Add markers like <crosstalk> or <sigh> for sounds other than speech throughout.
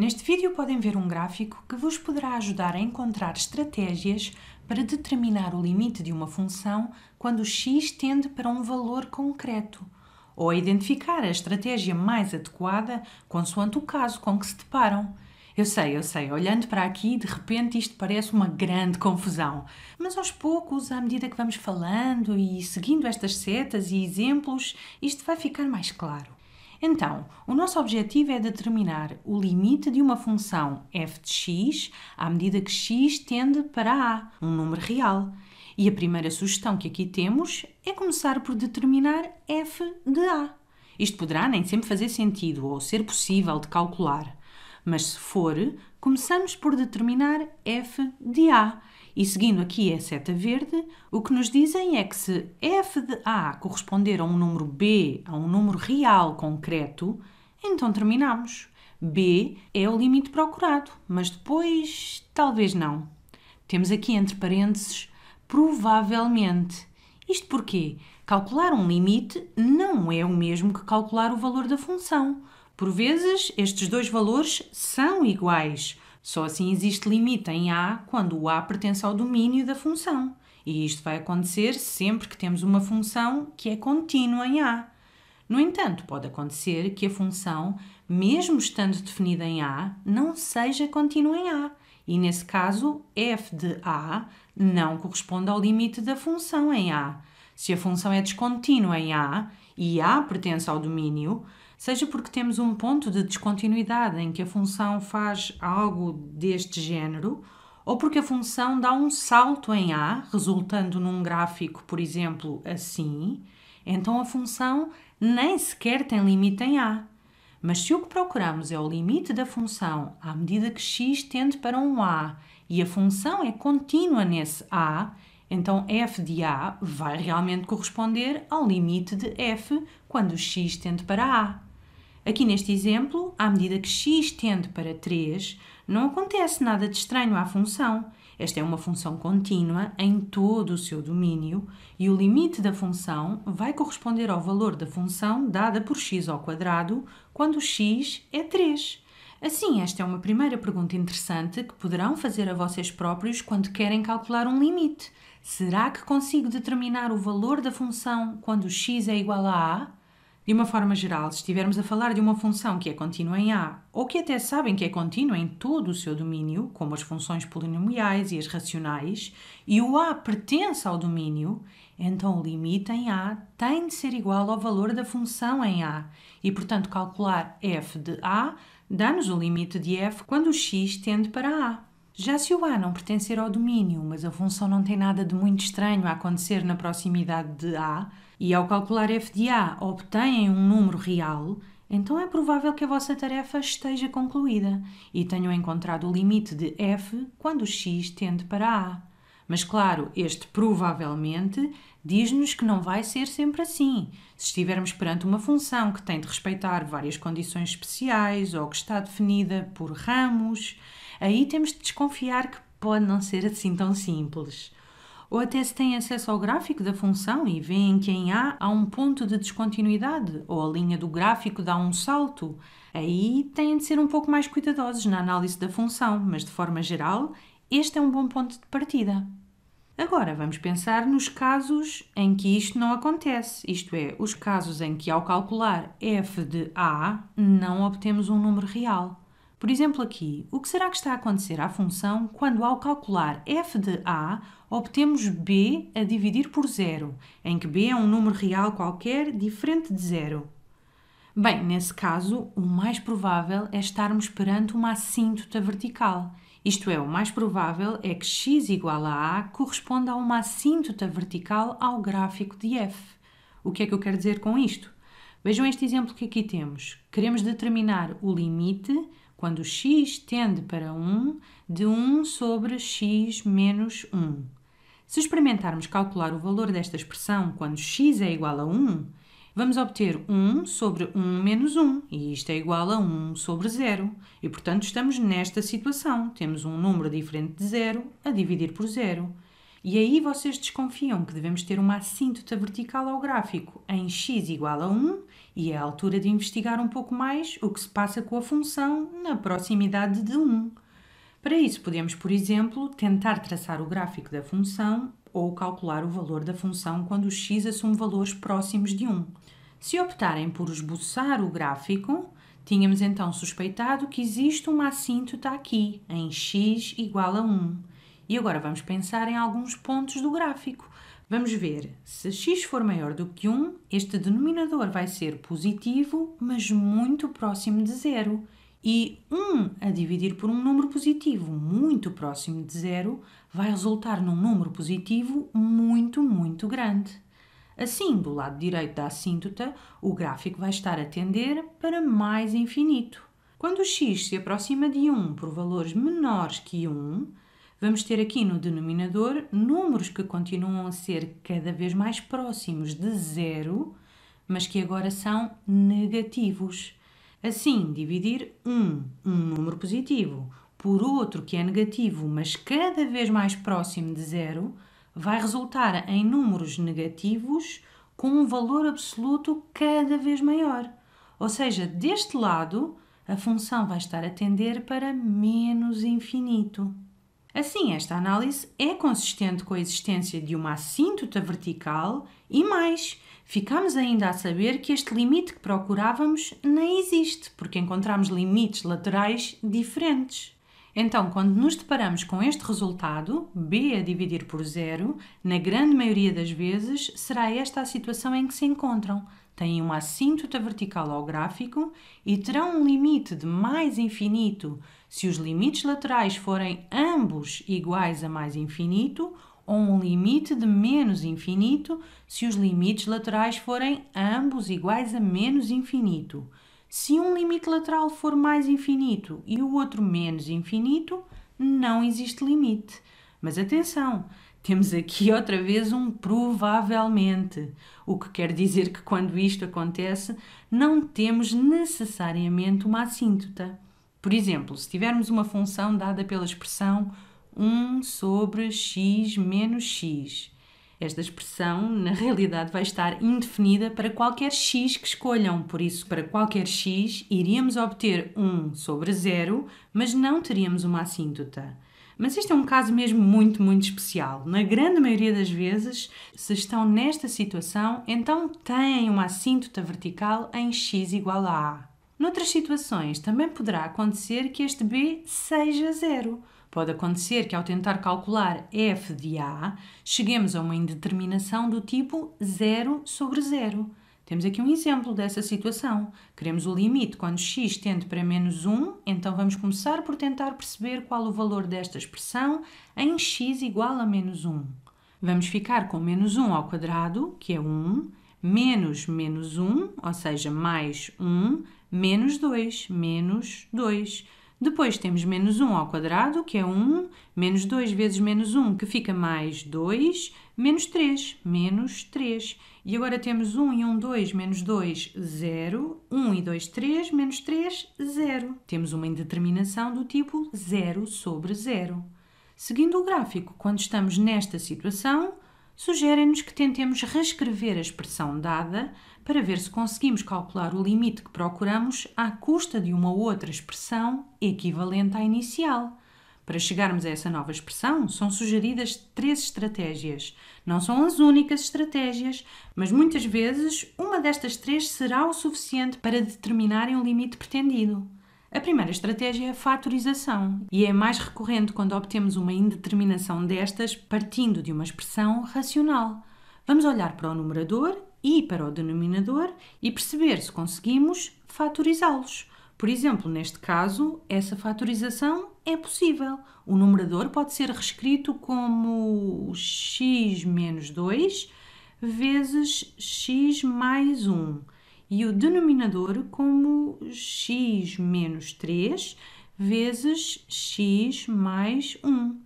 Neste vídeo podem ver um gráfico que vos poderá ajudar a encontrar estratégias para determinar o limite de uma função quando x tende para um valor concreto, ou a identificar a estratégia mais adequada consoante o caso com que se deparam. Eu sei, eu sei, olhando para aqui, de repente isto parece uma grande confusão. Mas aos poucos, à medida que vamos falando e seguindo estas setas e exemplos, isto vai ficar mais claro. Então, o nosso objetivo é determinar o limite de uma função f de x à medida que x tende para a, um número real. E a primeira sugestão que aqui temos é começar por determinar f de a. Isto poderá nem sempre fazer sentido ou ser possível de calcular, mas se for, começamos por determinar f de a e seguindo aqui a seta verde, o que nos dizem é que se f de a corresponder a um número b, a um número real concreto, então terminamos. b é o limite procurado, mas depois talvez não. Temos aqui entre parênteses provavelmente. Isto porque calcular um limite não é o mesmo que calcular o valor da função. Por vezes, estes dois valores são iguais, só assim existe limite em A quando o A pertence ao domínio da função. E isto vai acontecer sempre que temos uma função que é contínua em A. No entanto, pode acontecer que a função, mesmo estando definida em A, não seja contínua em A. E nesse caso, f de A não corresponde ao limite da função em A. Se a função é descontínua em A e A pertence ao domínio, seja porque temos um ponto de descontinuidade em que a função faz algo deste género, ou porque a função dá um salto em A, resultando num gráfico, por exemplo, assim, então a função nem sequer tem limite em A. Mas se o que procuramos é o limite da função à medida que x tende para um A e a função é contínua nesse A, então f de A vai realmente corresponder ao limite de f quando x tende para A. Aqui neste exemplo, à medida que x tende para 3, não acontece nada de estranho à função. Esta é uma função contínua em todo o seu domínio e o limite da função vai corresponder ao valor da função dada por x ao quadrado quando x é 3. Assim, esta é uma primeira pergunta interessante que poderão fazer a vocês próprios quando querem calcular um limite. Será que consigo determinar o valor da função quando x é igual a a? De uma forma geral, se estivermos a falar de uma função que é contínua em A, ou que até sabem que é contínua em todo o seu domínio, como as funções polinomiais e as racionais, e o A pertence ao domínio, então o limite em A tem de ser igual ao valor da função em A, e portanto calcular f de A dá-nos o limite de f quando o x tende para A. Já se o A não pertencer ao domínio, mas a função não tem nada de muito estranho a acontecer na proximidade de A, e ao calcular f de A obtêm um número real, então é provável que a vossa tarefa esteja concluída e tenham encontrado o limite de f quando x tende para A. Mas claro, este provavelmente diz-nos que não vai ser sempre assim. Se estivermos perante uma função que tem de respeitar várias condições especiais ou que está definida por ramos, aí temos de desconfiar que pode não ser assim tão simples. Ou até se têm acesso ao gráfico da função e veem que em A há um ponto de descontinuidade ou a linha do gráfico dá um salto. Aí têm de ser um pouco mais cuidadosos na análise da função, mas de forma geral este é um bom ponto de partida. Agora vamos pensar nos casos em que isto não acontece, isto é, os casos em que ao calcular f de a não obtemos um número real. Por exemplo, aqui, o que será que está a acontecer à função quando ao calcular f de a obtemos b a dividir por zero, em que b é um número real qualquer diferente de zero? Bem, nesse caso, o mais provável é estarmos perante uma assíntota vertical isto é, o mais provável é que x igual a a corresponda a uma assíntota vertical ao gráfico de f. O que é que eu quero dizer com isto? Vejam este exemplo que aqui temos. Queremos determinar o limite quando x tende para 1 de 1 sobre x menos 1. Se experimentarmos calcular o valor desta expressão quando x é igual a 1, vamos obter 1 sobre 1 menos 1, e isto é igual a 1 sobre 0. E, portanto, estamos nesta situação. Temos um número diferente de 0 a dividir por 0. E aí vocês desconfiam que devemos ter uma assíntota vertical ao gráfico em x igual a 1 e é a altura de investigar um pouco mais o que se passa com a função na proximidade de 1. Para isso, podemos, por exemplo, tentar traçar o gráfico da função ou calcular o valor da função quando x assume valores próximos de 1. Se optarem por esboçar o gráfico, tínhamos então suspeitado que existe uma assíntota aqui, em x igual a 1. E agora vamos pensar em alguns pontos do gráfico. Vamos ver, se x for maior do que 1, este denominador vai ser positivo, mas muito próximo de zero. E 1 a dividir por um número positivo muito próximo de zero vai resultar num número positivo muito, muito grande. Assim, do lado direito da assíntota, o gráfico vai estar a tender para mais infinito. Quando o x se aproxima de 1 por valores menores que 1, vamos ter aqui no denominador números que continuam a ser cada vez mais próximos de zero, mas que agora são negativos. Assim, dividir um, um número positivo, por outro que é negativo, mas cada vez mais próximo de zero, vai resultar em números negativos com um valor absoluto cada vez maior. Ou seja, deste lado, a função vai estar a tender para menos infinito. Assim, esta análise é consistente com a existência de uma assíntota vertical e mais, ficamos ainda a saber que este limite que procurávamos nem existe, porque encontramos limites laterais diferentes. Então, quando nos deparamos com este resultado, b a dividir por zero, na grande maioria das vezes será esta a situação em que se encontram têm uma assíntota vertical ao gráfico e terão um limite de mais infinito se os limites laterais forem ambos iguais a mais infinito ou um limite de menos infinito se os limites laterais forem ambos iguais a menos infinito. Se um limite lateral for mais infinito e o outro menos infinito, não existe limite. Mas atenção, temos aqui <laughs> outra vez um provavelmente, o que quer dizer que quando isto acontece, não temos necessariamente uma assíntota. Por exemplo, se tivermos uma função dada pela expressão 1 sobre x menos x, esta expressão, na realidade, vai estar indefinida para qualquer x que escolham, por isso, para qualquer x, iríamos obter 1 sobre 0, mas não teríamos uma assíntota. Mas este é um caso mesmo muito, muito especial. Na grande maioria das vezes, se estão nesta situação, então têm uma assíntota vertical em x igual a a. Noutras situações, também poderá acontecer que este b seja zero. Pode acontecer que, ao tentar calcular f de a, cheguemos a uma indeterminação do tipo 0 sobre 0. Temos aqui um exemplo dessa situação. Queremos o limite quando x tende para menos 1, então vamos começar por tentar perceber qual o valor desta expressão em x igual a menos 1. Vamos ficar com menos 1 ao quadrado, que é 1, menos menos 1, ou seja, mais 1, menos 2, menos 2. Depois temos menos 1 ao quadrado, que é 1, menos 2 vezes menos 1, que fica mais 2, menos 3, menos 3. E agora temos 1 e 1, 2, menos 2, 0. 1 e 2, 3, menos 3, 0. Temos uma indeterminação do tipo 0 sobre 0. Seguindo o gráfico, quando estamos nesta situação, sugerem-nos que tentemos reescrever a expressão dada para ver se conseguimos calcular o limite que procuramos à custa de uma outra expressão equivalente à inicial. Para chegarmos a essa nova expressão, são sugeridas três estratégias. Não são as únicas estratégias, mas muitas vezes uma destas três será o suficiente para determinarem o limite pretendido. A primeira estratégia é a fatorização e é mais recorrente quando obtemos uma indeterminação destas partindo de uma expressão racional. Vamos olhar para o numerador e para o denominador e perceber se conseguimos fatorizá-los. Por exemplo, neste caso, essa fatorização é possível. O numerador pode ser reescrito como x menos 2 vezes x mais 1 e o denominador como x menos 3 vezes x mais 1.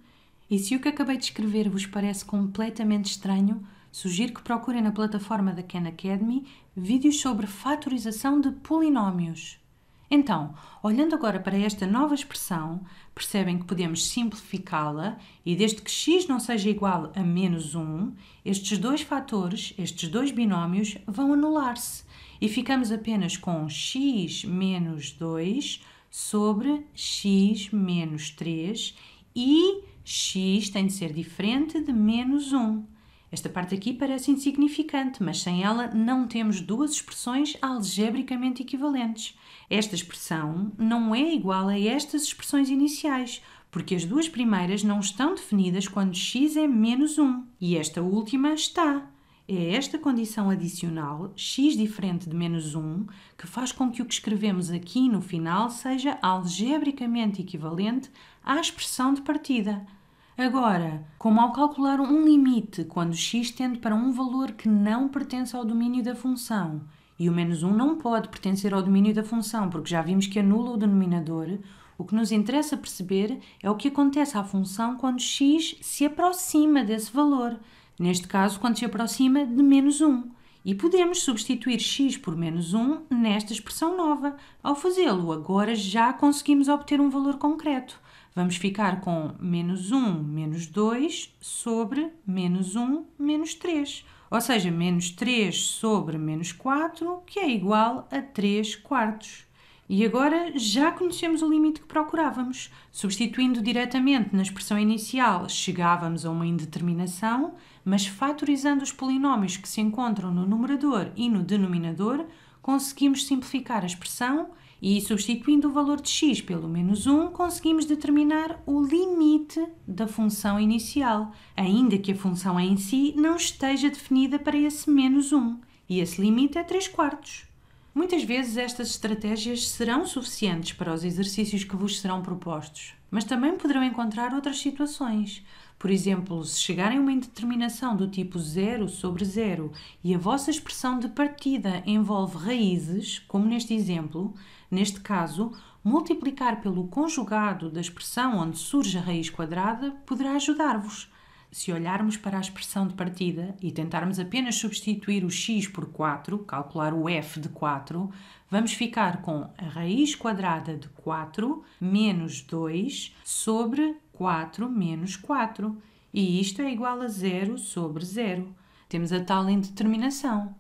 E se o que acabei de escrever vos parece completamente estranho, sugiro que procurem na plataforma da Khan Academy vídeos sobre fatorização de polinómios. Então, olhando agora para esta nova expressão, percebem que podemos simplificá-la e, desde que x não seja igual a menos 1, estes dois fatores, estes dois binómios, vão anular-se e ficamos apenas com x menos 2 sobre x menos 3 e x tem de ser diferente de menos 1. Esta parte aqui parece insignificante, mas sem ela não temos duas expressões algebricamente equivalentes. Esta expressão não é igual a estas expressões iniciais, porque as duas primeiras não estão definidas quando x é menos 1 e esta última está. É esta condição adicional, x diferente de menos 1, que faz com que o que escrevemos aqui no final seja algebricamente equivalente à expressão de partida. Agora, como ao calcular um limite quando x tende para um valor que não pertence ao domínio da função, e o menos 1 não pode pertencer ao domínio da função, porque já vimos que anula o denominador, o que nos interessa perceber é o que acontece à função quando x se aproxima desse valor, neste caso, quando se aproxima de menos 1. E podemos substituir x por menos 1 nesta expressão nova. Ao fazê-lo, agora já conseguimos obter um valor concreto. Vamos ficar com menos 1 menos 2 sobre menos 1 menos 3. Ou seja, menos 3 sobre menos 4, que é igual a 3 quartos. E agora já conhecemos o limite que procurávamos. Substituindo diretamente na expressão inicial, chegávamos a uma indeterminação, mas fatorizando os polinómios que se encontram no numerador e no denominador, conseguimos simplificar a expressão e substituindo o valor de x pelo menos 1, conseguimos determinar o limite da função inicial, ainda que a função em si não esteja definida para esse menos 1, e esse limite é 3 quartos. Muitas vezes estas estratégias serão suficientes para os exercícios que vos serão propostos, mas também poderão encontrar outras situações. Por exemplo, se chegarem a uma indeterminação do tipo 0 sobre 0 e a vossa expressão de partida envolve raízes, como neste exemplo, Neste caso, multiplicar pelo conjugado da expressão onde surge a raiz quadrada poderá ajudar-vos. Se olharmos para a expressão de partida e tentarmos apenas substituir o x por 4, calcular o f de 4, vamos ficar com a raiz quadrada de 4 menos 2 sobre 4 menos 4. E isto é igual a 0 sobre 0. Temos a tal indeterminação.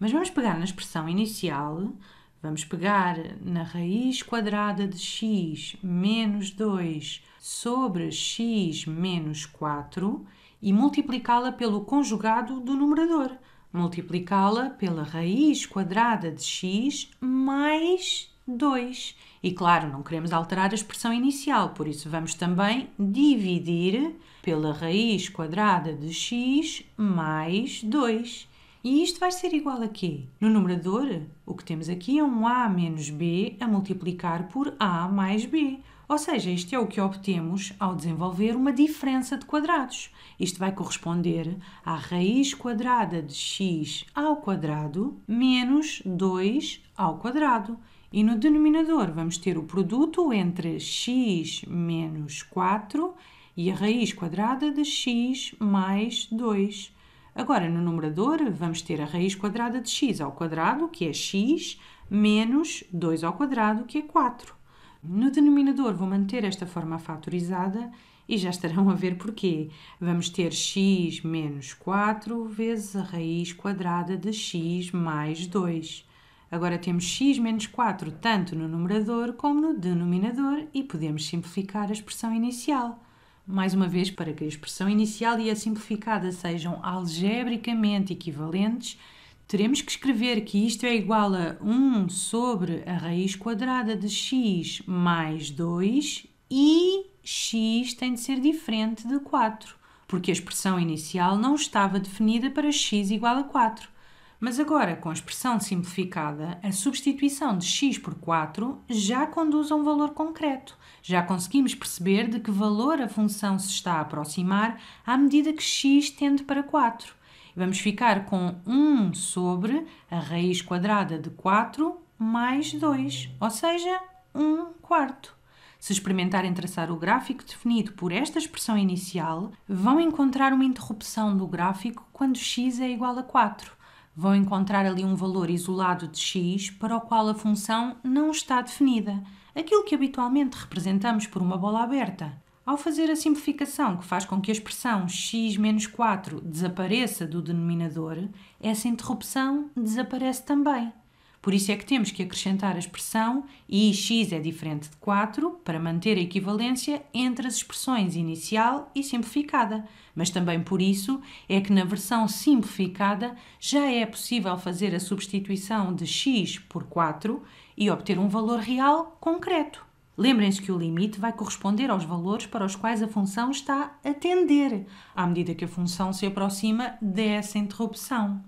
Mas vamos pegar na expressão inicial, Vamos pegar na raiz quadrada de x menos 2 sobre x menos 4 e multiplicá-la pelo conjugado do numerador. Multiplicá-la pela raiz quadrada de x mais 2. E claro, não queremos alterar a expressão inicial, por isso vamos também dividir pela raiz quadrada de x mais 2. E isto vai ser igual a quê? No numerador, o que temos aqui é um a menos b a multiplicar por a mais b. Ou seja, isto é o que obtemos ao desenvolver uma diferença de quadrados. Isto vai corresponder à raiz quadrada de x ao quadrado menos 2 ao quadrado. E no denominador vamos ter o produto entre x menos 4 e a raiz quadrada de x mais 2. Agora, no numerador, vamos ter a raiz quadrada de x ao quadrado, que é x, menos 2 ao quadrado, que é 4. No denominador vou manter esta forma fatorizada e já estarão a ver porquê. Vamos ter x menos 4 vezes a raiz quadrada de x mais 2. Agora temos x menos 4 tanto no numerador como no denominador e podemos simplificar a expressão inicial mais uma vez, para que a expressão inicial e a simplificada sejam algebricamente equivalentes, teremos que escrever que isto é igual a 1 sobre a raiz quadrada de x mais 2 e x tem de ser diferente de 4, porque a expressão inicial não estava definida para x igual a 4. Mas agora, com a expressão simplificada, a substituição de x por 4 já conduz a um valor concreto. Já conseguimos perceber de que valor a função se está a aproximar à medida que x tende para 4. Vamos ficar com 1 sobre a raiz quadrada de 4 mais 2, ou seja, 1 quarto. Se experimentarem traçar o gráfico definido por esta expressão inicial, vão encontrar uma interrupção do gráfico quando x é igual a 4 vão encontrar ali um valor isolado de x para o qual a função não está definida, aquilo que habitualmente representamos por uma bola aberta. Ao fazer a simplificação que faz com que a expressão x menos 4 desapareça do denominador, essa interrupção desaparece também. Por isso é que temos que acrescentar a expressão ix x é diferente de 4 para manter a equivalência entre as expressões inicial e simplificada. Mas também por isso é que na versão simplificada já é possível fazer a substituição de x por 4 e obter um valor real concreto. Lembrem-se que o limite vai corresponder aos valores para os quais a função está a tender, à medida que a função se aproxima dessa interrupção.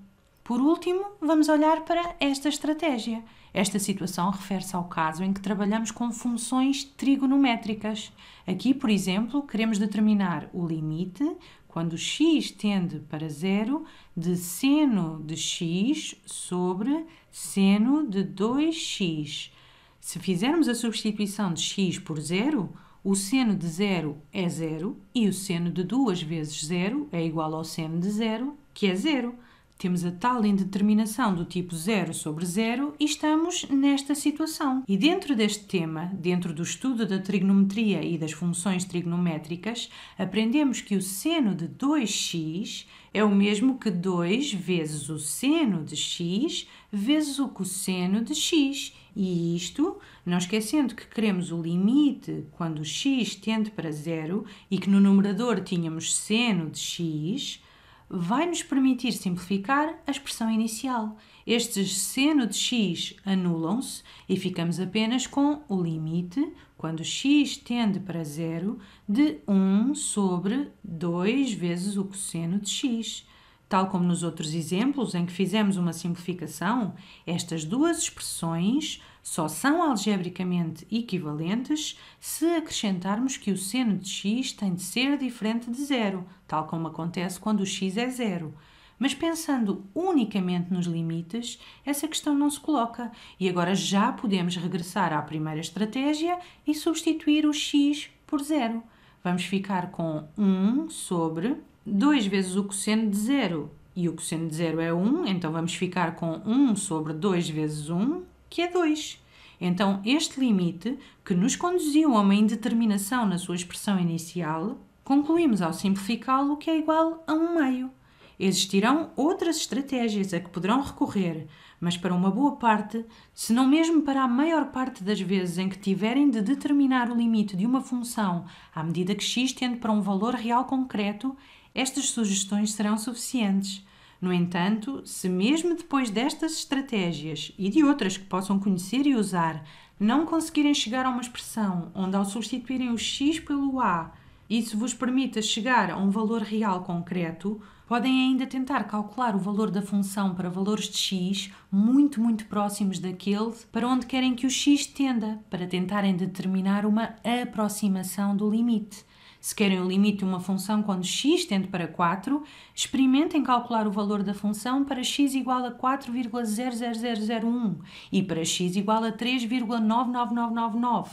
Por último, vamos olhar para esta estratégia. Esta situação refere-se ao caso em que trabalhamos com funções trigonométricas. Aqui, por exemplo, queremos determinar o limite quando x tende para zero de seno de x sobre seno de 2x. Se fizermos a substituição de x por zero, o seno de zero é zero e o seno de duas vezes zero é igual ao seno de zero, que é zero. Temos a tal indeterminação do tipo 0 sobre 0 e estamos nesta situação. E dentro deste tema, dentro do estudo da trigonometria e das funções trigonométricas, aprendemos que o seno de 2x é o mesmo que 2 vezes o seno de x vezes o cosseno de x. E isto, não esquecendo que queremos o limite quando x tende para zero e que no numerador tínhamos seno de x, vai nos permitir simplificar a expressão inicial. Estes seno de x anulam-se e ficamos apenas com o limite, quando x tende para zero, de 1 sobre 2 vezes o cosseno de x. Tal como nos outros exemplos em que fizemos uma simplificação, estas duas expressões só são algebricamente equivalentes se acrescentarmos que o seno de x tem de ser diferente de zero, tal como acontece quando o x é zero. Mas pensando unicamente nos limites, essa questão não se coloca e agora já podemos regressar à primeira estratégia e substituir o x por zero. Vamos ficar com 1 sobre 2 vezes o cosseno de zero. E o cosseno de zero é 1, então vamos ficar com 1 sobre 2 vezes 1, que é 2. Então, este limite, que nos conduziu a uma indeterminação na sua expressão inicial, concluímos ao simplificá-lo que é igual a um meio. Existirão outras estratégias a que poderão recorrer, mas para uma boa parte, se não mesmo para a maior parte das vezes em que tiverem de determinar o limite de uma função à medida que x tende para um valor real concreto, estas sugestões serão suficientes. No entanto, se mesmo depois destas estratégias e de outras que possam conhecer e usar, não conseguirem chegar a uma expressão onde, ao substituírem o x pelo a, isso vos permita chegar a um valor real concreto, podem ainda tentar calcular o valor da função para valores de x muito, muito próximos daquele para onde querem que o x tenda, para tentarem determinar uma aproximação do limite. Se querem o limite de uma função quando x tende para 4, experimentem calcular o valor da função para x igual a 4,00001 e para x igual a 3,99999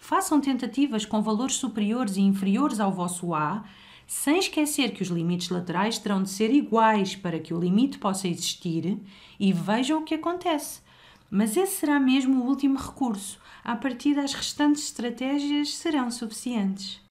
façam tentativas com valores superiores e inferiores ao vosso A, sem esquecer que os limites laterais terão de ser iguais para que o limite possa existir e vejam o que acontece. Mas esse será mesmo o último recurso. A partir das restantes estratégias serão suficientes.